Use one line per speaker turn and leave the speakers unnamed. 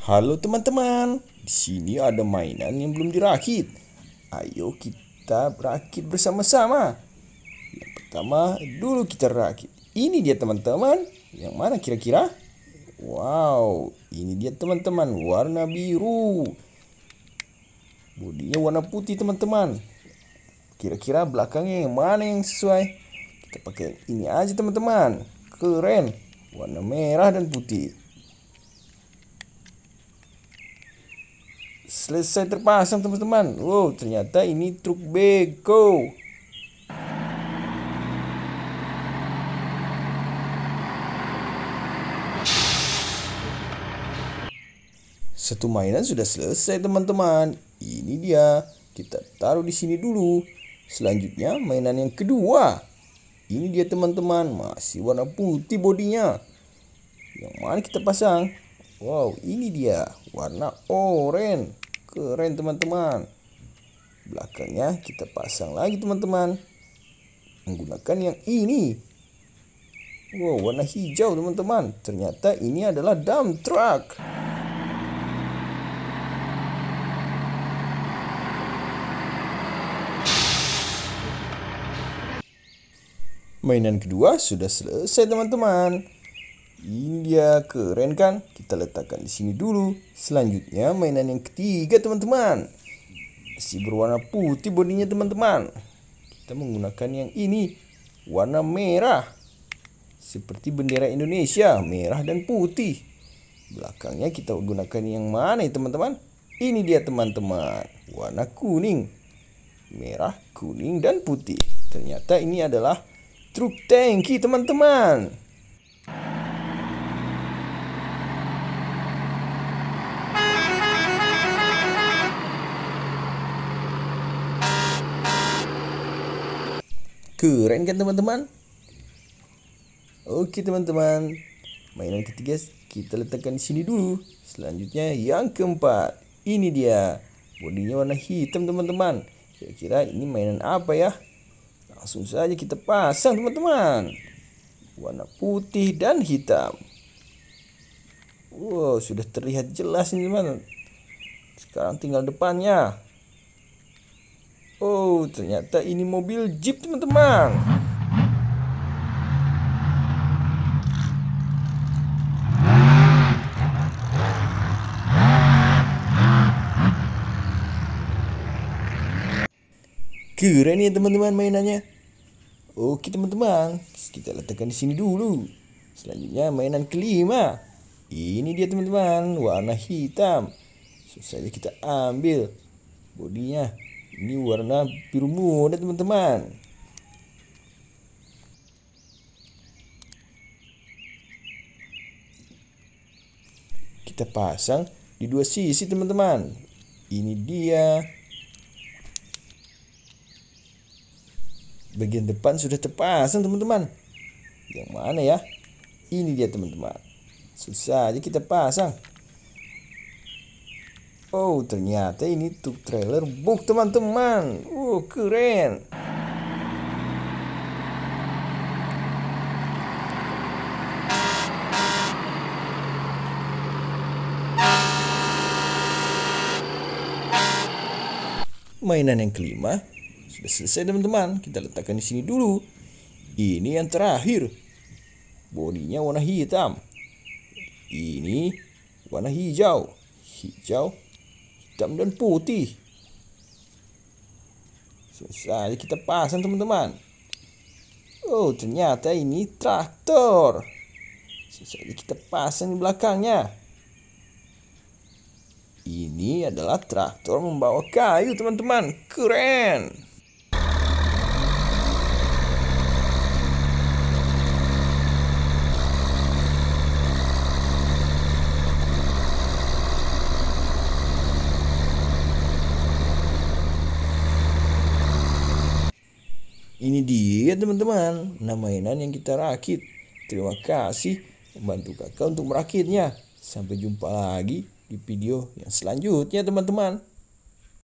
Halo teman-teman, di sini ada mainan yang belum dirakit. Ayo kita rakit bersama-sama. Yang pertama, dulu kita rakit. Ini dia teman-teman. Yang mana kira-kira? Wow, ini dia teman-teman, warna biru. Bodinya warna putih teman-teman. Kira-kira belakangnya yang mana yang sesuai? Kita pakai ini aja teman-teman. Keren, warna merah dan putih. selesai terpasang teman-teman wow ternyata ini truk beko satu mainan sudah selesai teman-teman ini dia kita taruh di sini dulu selanjutnya mainan yang kedua ini dia teman-teman masih warna putih bodinya yang mana kita pasang wow ini dia warna oranye keren teman-teman belakangnya kita pasang lagi teman-teman menggunakan yang ini wow warna hijau teman-teman ternyata ini adalah dump truck mainan kedua sudah selesai teman-teman India keren kan kita letakkan di sini dulu selanjutnya mainan yang ketiga teman-teman si berwarna putih bodinya teman-teman kita menggunakan yang ini warna merah seperti bendera Indonesia merah dan putih belakangnya kita gunakan yang mana ya teman-teman ini dia teman-teman warna kuning merah kuning dan putih ternyata ini adalah truk tanki teman-teman Keren kan teman-teman? Oke teman-teman. Mainan ketiga kita letakkan di sini dulu. Selanjutnya yang keempat. Ini dia. Bodinya warna hitam teman-teman. Kira-kira ini mainan apa ya? Langsung saja kita pasang teman-teman. Warna putih dan hitam. Wow, sudah terlihat jelas ini teman. Sekarang tinggal depannya. Oh, ternyata ini mobil Jeep, teman-teman. Keren ya teman-teman mainannya. Oke teman-teman, kita letakkan di sini dulu. Selanjutnya mainan kelima. Ini dia teman-teman, warna hitam. Susah saja kita ambil bodinya ini warna biru muda teman-teman kita pasang di dua sisi teman-teman ini dia bagian depan sudah terpasang teman-teman yang mana ya ini dia teman-teman susah aja kita pasang Oh ternyata ini tuh trailer book teman-teman Wow oh, keren Mainan yang kelima sudah selesai teman-teman Kita letakkan di sini dulu Ini yang terakhir Bodinya warna hitam Ini warna hijau Hijau dan putih susah ya kita pasang teman-teman oh ternyata ini traktor susah ya kita pasang di belakangnya ini adalah traktor membawa kayu teman-teman keren Ini dia teman-teman nama mainan yang kita rakit Terima kasih membantu kakak untuk merakitnya Sampai jumpa lagi di video yang selanjutnya teman-teman